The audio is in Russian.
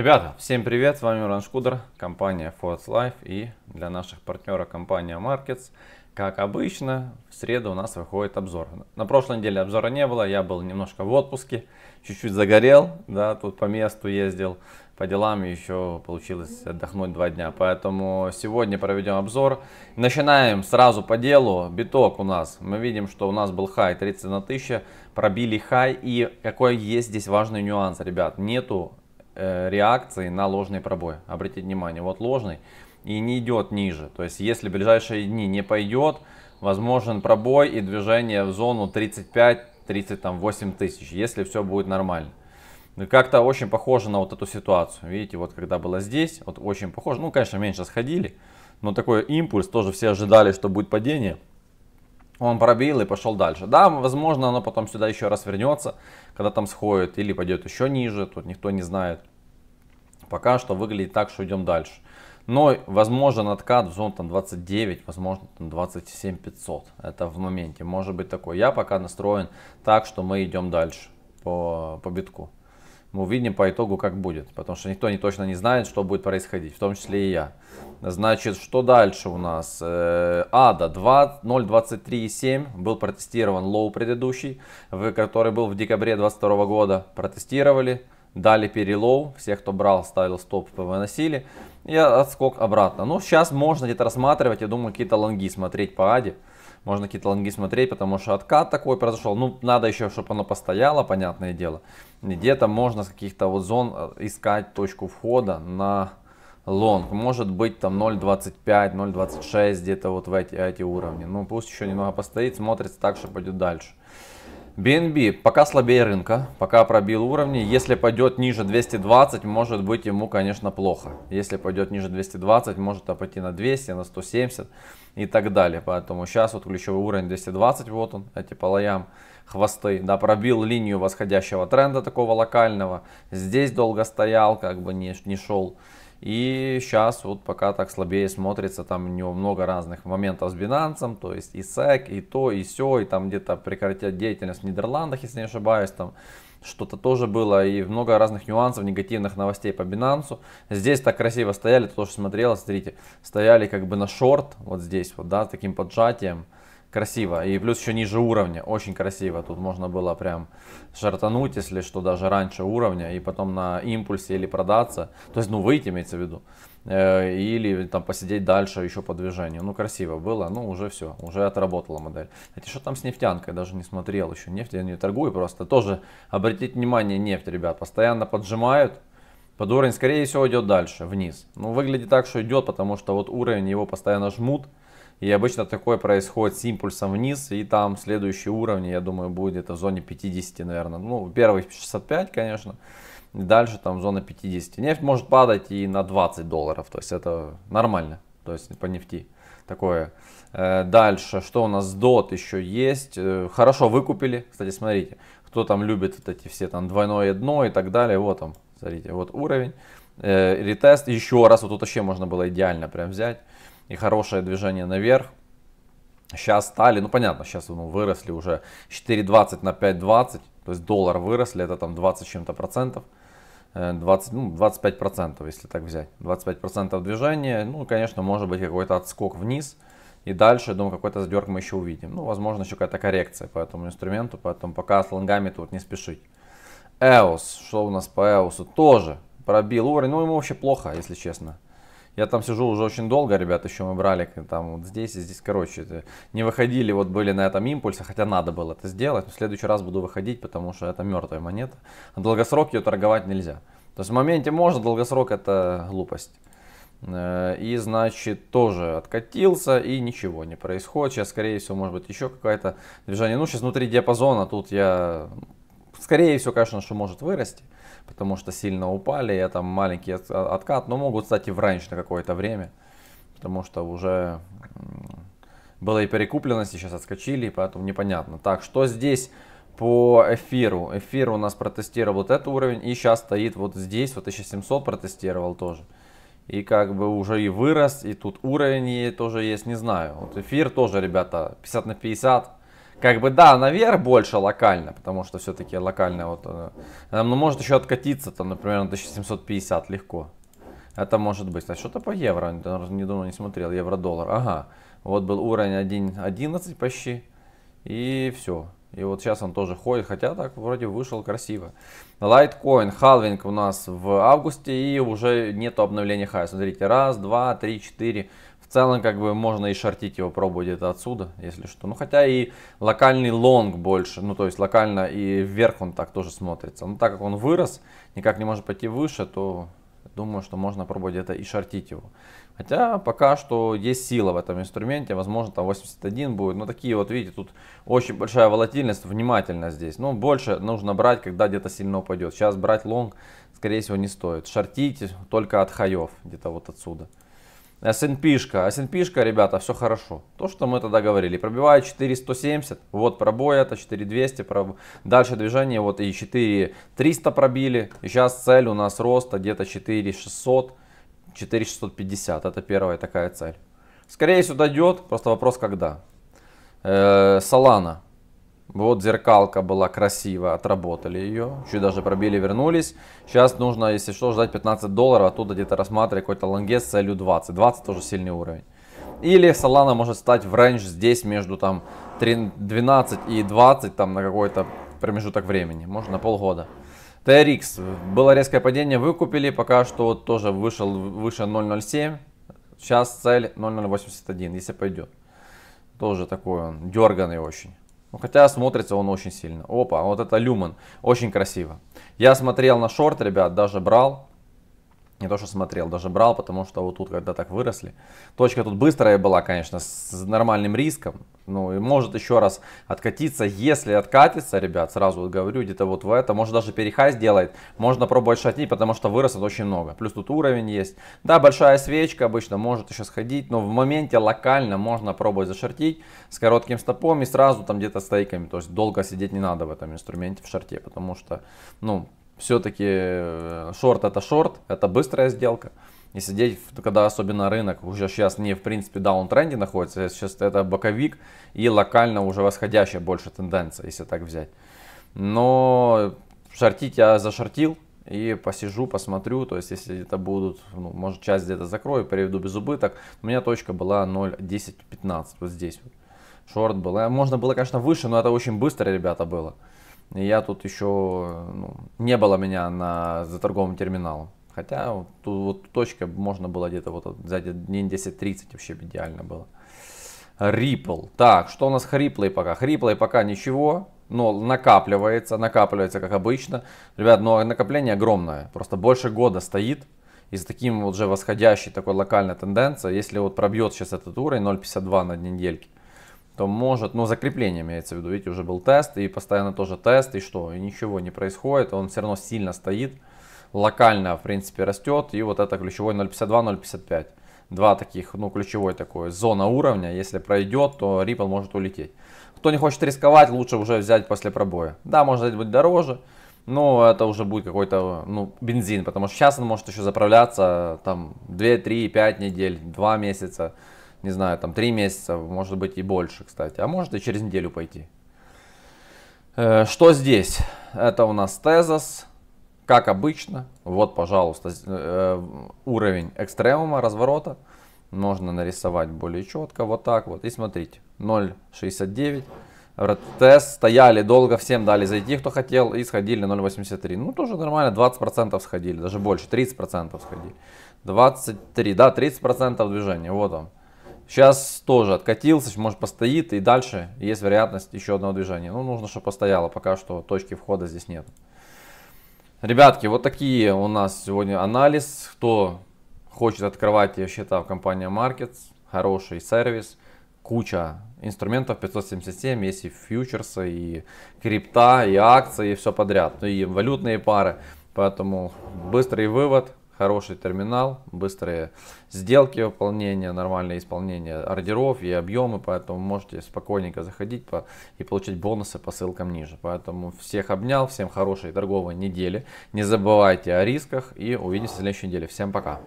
Ребята, всем привет, с вами Уран Шкудер, компания Force Life и для наших партнеров компания Markets. Как обычно, в среду у нас выходит обзор. На прошлой неделе обзора не было, я был немножко в отпуске, чуть-чуть загорел, да, тут по месту ездил, по делам еще получилось отдохнуть два дня. Поэтому сегодня проведем обзор. Начинаем сразу по делу. Биток у нас, мы видим, что у нас был хай 31 тысяча, пробили хай. И какой есть здесь важный нюанс, ребят, нету Э, реакции на ложный пробой. Обратите внимание, вот ложный и не идет ниже. То есть если в ближайшие дни не пойдет, возможен пробой и движение в зону 35-38 тысяч, если все будет нормально. Ну, как-то очень похоже на вот эту ситуацию. Видите, вот когда было здесь, вот очень похоже. Ну, конечно, меньше сходили, но такой импульс, тоже все ожидали, что будет падение. Он пробил и пошел дальше. Да, возможно, оно потом сюда еще раз вернется, когда там сходит, или пойдет еще ниже, тут никто не знает. Пока что выглядит так, что идем дальше. Но возможен откат в зону там 29, возможно там 27 500. Это в моменте может быть такое. Я пока настроен так, что мы идем дальше по, по битку. Мы увидим по итогу, как будет, потому что никто не точно не знает, что будет происходить, в том числе и я. Значит, что дальше у нас? Э, АДА 0.23.7 был протестирован лоу предыдущий, который был в декабре 2022 года. Протестировали, дали перелоу, все, кто брал, ставил стоп, выносили, и отскок обратно. Ну, сейчас можно где-то рассматривать, я думаю, какие-то лонги смотреть по аде. Можно какие-то лонги смотреть, потому что откат такой произошел. Ну, надо еще, чтобы оно постояло, понятное дело. Где-то можно с каких-то вот зон э, искать точку входа на лонг. Может быть там 0.25, 0.26, где-то вот в эти, эти уровни. Ну, пусть еще немного постоит, смотрится так, что пойдет дальше. BNB пока слабее рынка, пока пробил уровни. Если пойдет ниже 220, может быть ему, конечно, плохо. Если пойдет ниже 220, может пойти на 200, на 170 и так далее. Поэтому сейчас вот ключевой уровень 220, вот он, эти по лоям хвосты, да, пробил линию восходящего тренда такого локального. Здесь долго стоял, как бы не, не шел. И сейчас вот пока так слабее смотрится, там у него много разных моментов с Binance, то есть и SEC, и то, и все, и там где-то прекратят деятельность в Нидерландах, если не ошибаюсь, там что-то тоже было, и много разных нюансов, негативных новостей по Binance. Здесь так красиво стояли, то что смотрел, смотрите, стояли как бы на шорт, вот здесь вот, да, с таким поджатием, красиво. И плюс еще ниже уровня, очень красиво. Тут можно было прям шартануть, если что, даже раньше уровня, и потом на импульсе или продаться. То есть, ну, выйти имеется в виду. Э, или там посидеть дальше еще по движению. Ну, красиво было, ну, уже все, уже отработала модель. Хотя что там с нефтянкой, даже не смотрел еще. Нефть я не торгую просто. Тоже обратите внимание, нефть, ребят, постоянно поджимают. Под уровень, скорее всего, идет дальше, вниз. Ну, выглядит так, что идет, потому что вот уровень его постоянно жмут. И обычно такое происходит с импульсом вниз, и там следующий уровень, я думаю, будет где-то в зоне 50, наверное. Ну, первый 65, конечно, и дальше там зона 50. Нефть может падать и на 20 долларов, то есть это нормально, то есть по нефти такое. Э, дальше, что у нас DOT еще есть. Э, хорошо выкупили, кстати, смотрите, кто там любит вот эти все там двойное дно и так далее, вот там, смотрите, вот уровень. Э, ретест, еще раз, вот тут вообще можно было идеально прям взять и хорошее движение наверх. Сейчас стали, ну понятно, сейчас ну, выросли уже 4,20 на 5,20, то есть доллар выросли, это там 20 чем-то процентов. 20, э, ну, 25 процентов, если так взять. 25 процентов движения, ну, конечно, может быть какой-то отскок вниз. И дальше, думаю, какой-то задерг мы еще увидим. Ну, возможно, еще какая-то коррекция по этому инструменту, поэтому пока с лонгами тут не спешить. EOS, что у нас по EOS? Тоже пробил уровень, ну, ему вообще плохо, если честно. Я там сижу уже очень долго, ребят, еще мы брали там вот здесь и здесь, короче, не выходили, вот были на этом импульсе, хотя надо было это сделать, но в следующий раз буду выходить, потому что это мертвая монета. А долгосрок ее торговать нельзя. То есть в моменте можно, долгосрок это глупость. Э, и, значит, тоже откатился, и ничего не происходит. Сейчас, скорее всего, может быть, еще какое-то движение. Ну, сейчас внутри диапазона, тут я... Скорее всего, конечно, что может вырасти потому что сильно упали, и там маленький откат, но могут, кстати, в раньше на какое-то время, потому что уже было и перекупленности, сейчас отскочили, поэтому непонятно. Так, что здесь по эфиру? Эфир у нас протестировал вот этот уровень, и сейчас стоит вот здесь, вот 1700 протестировал тоже. И как бы уже и вырос, и тут уровень тоже есть, не знаю. Вот эфир тоже, ребята, 50 на 50, как бы да, наверх больше локально, потому что все-таки локально вот, э, э, но ну, может еще откатиться там, например, на 1750 легко. Это может быть. А что-то по евро, не думаю, не смотрел, евро-доллар. Ага, вот был уровень 1.11 почти, и все. И вот сейчас он тоже ходит, хотя так вроде вышел красиво. Лайткоин, халвинг у нас в августе и уже нет обновления хая. Смотрите, раз, два, три, четыре, целом, как бы, можно и шортить его, пробовать это отсюда, если что. Ну, хотя и локальный лонг больше, ну, то есть локально и вверх он так тоже смотрится. Но так как он вырос, никак не может пойти выше, то думаю, что можно пробовать это и шортить его. Хотя пока что есть сила в этом инструменте, возможно там 81 будет, но такие вот, видите, тут очень большая волатильность, внимательно здесь. Ну, больше нужно брать, когда где-то сильно упадет. Сейчас брать лонг, скорее всего, не стоит. Шортить только от хаев, где-то вот отсюда. S&P-шка, S&P-шка, ребята, все хорошо. То, что мы тогда говорили, пробивает 4170, вот пробой это, 4200, проб... дальше движение, вот и 4300 пробили. И сейчас цель у нас роста где-то 4600, 4650, это первая такая цель. Скорее сюда идет, просто вопрос когда. Э -э, вот зеркалка была красиво, отработали ее. Еще даже пробили, вернулись. Сейчас нужно, если что, ждать 15 долларов. Оттуда где-то рассматривать какой-то лонгес с целью 20. 20 тоже сильный уровень. Или Solana может стать в рейндж здесь между там 12 и 20 там на какой-то промежуток времени. Может на полгода. TRX. Было резкое падение, выкупили. Пока что вот тоже вышел выше 0.07. Сейчас цель 0.081, если пойдет. Тоже такой он, дерганный очень. Ну, хотя смотрится он очень сильно. Опа, вот это люмен. Очень красиво. Я смотрел на шорт, ребят, даже брал. Не то, что смотрел, даже брал, потому что вот тут, когда так выросли. Точка тут быстрая была, конечно, с нормальным риском. Ну и может еще раз откатиться, если откатится, ребят, сразу говорю, где-то вот в это, может даже перехай сделает, можно пробовать шатнить, потому что вырастет очень много. Плюс тут уровень есть. Да, большая свечка обычно может еще сходить, но в моменте локально можно пробовать зашортить с коротким стопом и сразу там где-то стейками. То есть долго сидеть не надо в этом инструменте в шорте, потому что, ну, все-таки э, шорт это шорт, это быстрая сделка не сидеть, когда особенно рынок уже сейчас не в принципе даунтренде находится, сейчас это боковик и локально уже восходящая больше тенденция, если так взять. Но шортить я зашортил и посижу, посмотрю, то есть если это будут, ну, может часть где-то закрою, переведу без убыток, у меня точка была 0.10.15 вот здесь вот. Шорт был. А можно было, конечно, выше, но это очень быстро, ребята, было. И я тут еще, ну, не было меня на, за торговым терминалом. Хотя вот, вот точка можно было где-то вот за день 10-30 вообще идеально было. Ripple. Так, что у нас хриплый пока? Хриплый пока ничего, но накапливается, накапливается как обычно. Ребят, но накопление огромное, просто больше года стоит. И с таким вот же восходящей такой локальной тенденцией, если вот пробьет сейчас этот уровень 0.52 на недельке, то может, ну закрепление имеется в виду, видите, уже был тест, и постоянно тоже тест, и что, и ничего не происходит, он все равно сильно стоит локально, в принципе, растет. И вот это ключевой 0.52-0.55. Два таких, ну, ключевой такой, зона уровня. Если пройдет, то Ripple может улететь. Кто не хочет рисковать, лучше уже взять после пробоя. Да, может быть, дороже. но это уже будет какой-то ну, бензин, потому что сейчас он может еще заправляться там 2, 3, 5 недель, 2 месяца, не знаю, там 3 месяца, может быть и больше, кстати. А может и через неделю пойти. Э, что здесь? Это у нас Тезос, как обычно, вот, пожалуйста, э, уровень экстремума разворота. Можно нарисовать более четко, вот так вот. И смотрите, 0,69. РТС стояли долго, всем дали зайти, кто хотел, и сходили 0,83. Ну, тоже нормально, 20% сходили, даже больше, 30% сходили. 23, да, 30% движения, вот он. Сейчас тоже откатился, может постоит, и дальше есть вероятность еще одного движения. Ну, нужно, чтобы постояло, пока что точки входа здесь нет. Ребятки, вот такие у нас сегодня анализ. Кто хочет открывать счета в компании Markets, хороший сервис, куча инструментов 577, есть и фьючерсы, и крипта, и акции, и все подряд, и валютные пары. Поэтому быстрый вывод, хороший терминал, быстрые сделки выполнения, нормальное исполнение ордеров и объемы, поэтому можете спокойненько заходить по, и получить бонусы по ссылкам ниже. Поэтому всех обнял, всем хорошей торговой недели, не забывайте о рисках и увидимся в следующей неделе. Всем пока!